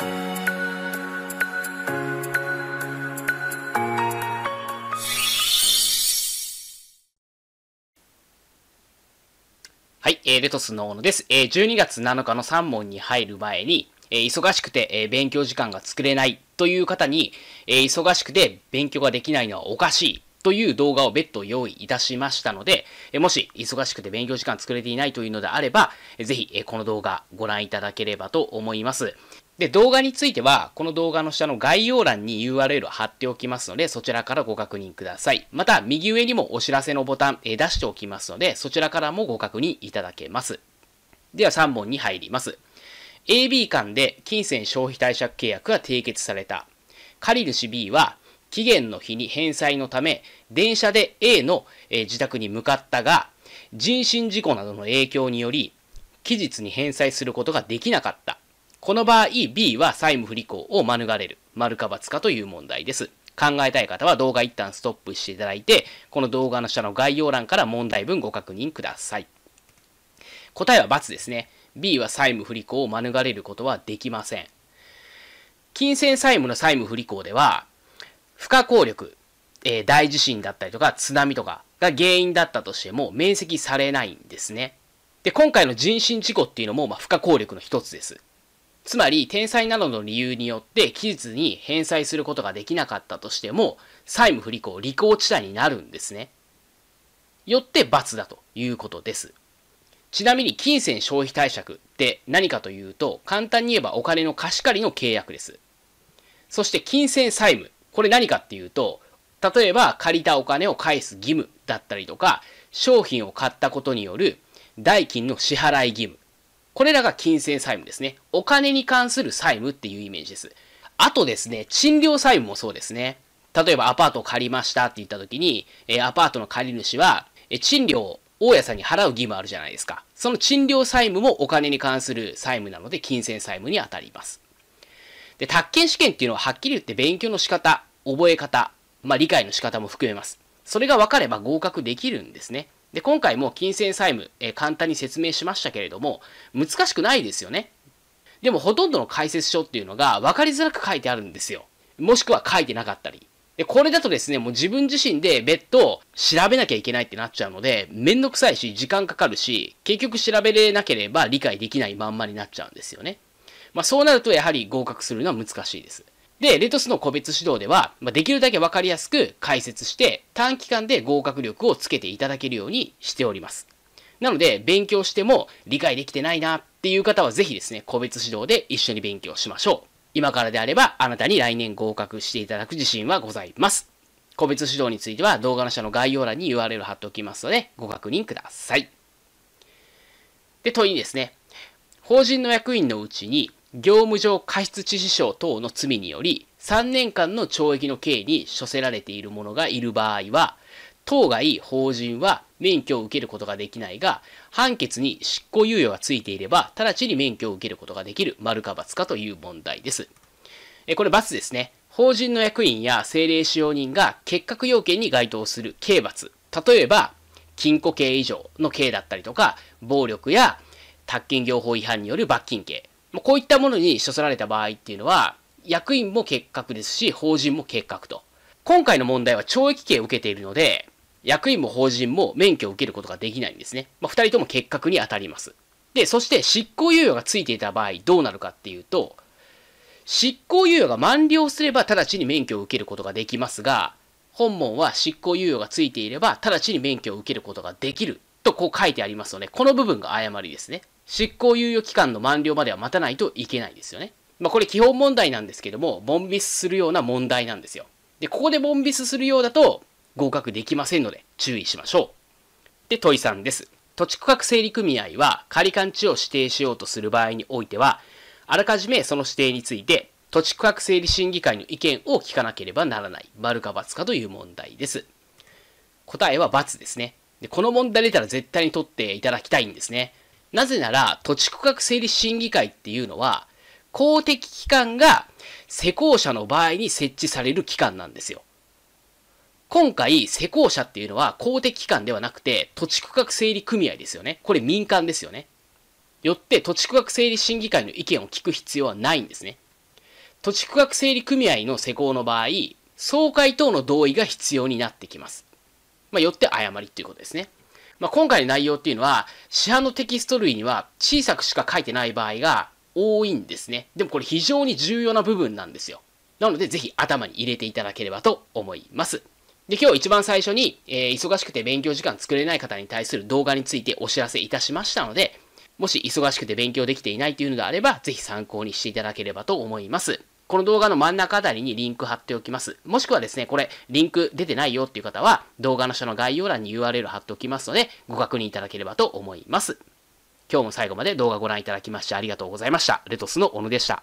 はい、えー、レトスの大野です。えー、12月7日の3問に入る前に、えー、忙しくて、えー、勉強時間が作れないという方に、えー、忙しくて勉強ができないのはおかしいという動画を別途用意いたしましたので、もし忙しくて勉強時間作れていないというのであれば、ぜひこの動画ご覧いただければと思います。で、動画については、この動画の下の概要欄に URL を貼っておきますので、そちらからご確認ください。また、右上にもお知らせのボタン、え出しておきますので、そちらからもご確認いただけます。では、3本に入ります。AB 間で金銭消費貸借契約が締結された。借り主 B は、期限の日に返済のため、電車で A の、え自宅に向かったが、人身事故などの影響により、期日に返済することができなかった。この場合 B は債務不履行を免れる。丸か罰かという問題です。考えたい方は動画一旦ストップしていただいて、この動画の下の概要欄から問題文ご確認ください。答えは×ですね。B は債務不履行を免れることはできません。金銭債務の債務不履行では、不可抗力、えー、大地震だったりとか津波とかが原因だったとしても免責されないんですね。で、今回の人身事故っていうのも、まあ、不可抗力の一つです。つまり、天災などの理由によって期日に返済することができなかったとしても、債務不履行、履行地帯になるんですね。よって罰だということです。ちなみに金銭消費貸借って何かというと、簡単に言えばお金の貸し借りの契約です。そして金銭債務。これ何かっていうと、例えば借りたお金を返す義務だったりとか、商品を買ったことによる代金の支払い義務これらが金銭債務ですね。お金に関する債務っていうイメージです。あとですね、賃料債務もそうですね。例えばアパートを借りましたって言った時に、えー、アパートの借り主は、えー、賃料を大家さんに払う義務あるじゃないですか。その賃料債務もお金に関する債務なので、金銭債務に当たります。で、宅建試験っていうのははっきり言って勉強の仕方、覚え方、まあ理解の仕方も含めます。それが分かれば合格できるんですね。で、今回も金銭債務、えー、簡単に説明しましたけれども、難しくないですよね。でもほとんどの解説書っていうのが分かりづらく書いてあるんですよ。もしくは書いてなかったり。で、これだとですね、もう自分自身で別途調べなきゃいけないってなっちゃうので、めんどくさいし、時間かかるし、結局調べれなければ理解できないまんまになっちゃうんですよね。まあそうなるとやはり合格するのは難しいです。で、レトスの個別指導では、まあ、できるだけわかりやすく解説して、短期間で合格力をつけていただけるようにしております。なので、勉強しても理解できてないなっていう方は、ぜひですね、個別指導で一緒に勉強しましょう。今からであれば、あなたに来年合格していただく自信はございます。個別指導については、動画の下の概要欄に URL 貼っておきますので、ご確認ください。で、問いにですね、法人の役員のうちに、業務上過失致死傷等の罪により、3年間の懲役の刑に処せられている者がいる場合は、当該法人は免許を受けることができないが、判決に執行猶予がついていれば、直ちに免許を受けることができる、丸か罰かという問題です。えこれ罰ですね。法人の役員や政令使用人が結核要件に該当する刑罰。例えば、禁錮刑以上の刑だったりとか、暴力や宅建業法違反による罰金刑。こういったものに処せられた場合っていうのは、役員も結核ですし、法人も結核と。今回の問題は懲役刑を受けているので、役員も法人も免許を受けることができないんですね。まあ、二人とも結核に当たります。で、そして執行猶予がついていた場合どうなるかっていうと、執行猶予が満了すれば直ちに免許を受けることができますが、本門は執行猶予がついていれば直ちに免許を受けることができるとこう書いてありますので、この部分が誤りですね。執行猶予期間の満了までは待たないといけないですよね。まあ、これ基本問題なんですけども、ボンビスするような問題なんですよ。で、ここでボンビスするようだと合格できませんので注意しましょう。で、問い3です。土地区画整理組合は仮勘地を指定しようとする場合においては、あらかじめその指定について土地区画整理審議会の意見を聞かなければならない。丸か×かという問題です。答えは×ですね。で、この問題出たら絶対に取っていただきたいんですね。なぜなら、土地区画整理審議会っていうのは、公的機関が施工者の場合に設置される機関なんですよ。今回、施工者っていうのは公的機関ではなくて、土地区画整理組合ですよね。これ民間ですよね。よって、土地区画整理審議会の意見を聞く必要はないんですね。土地区画整理組合の施工の場合、総会等の同意が必要になってきます。まあ、よって誤りっていうことですね。まあ、今回の内容っていうのは、市販のテキスト類には小さくしか書いてない場合が多いんですね。でもこれ非常に重要な部分なんですよ。なので、ぜひ頭に入れていただければと思います。で、今日一番最初に、えー、忙しくて勉強時間作れない方に対する動画についてお知らせいたしましたので、もし忙しくて勉強できていないというのであれば、ぜひ参考にしていただければと思います。この動画の真ん中あたりにリンク貼っておきます。もしくはですね、これ、リンク出てないよっていう方は、動画の下の概要欄に URL 貼っておきますので、ご確認いただければと思います。今日も最後まで動画ご覧いただきましてありがとうございました。レトスの小野でした。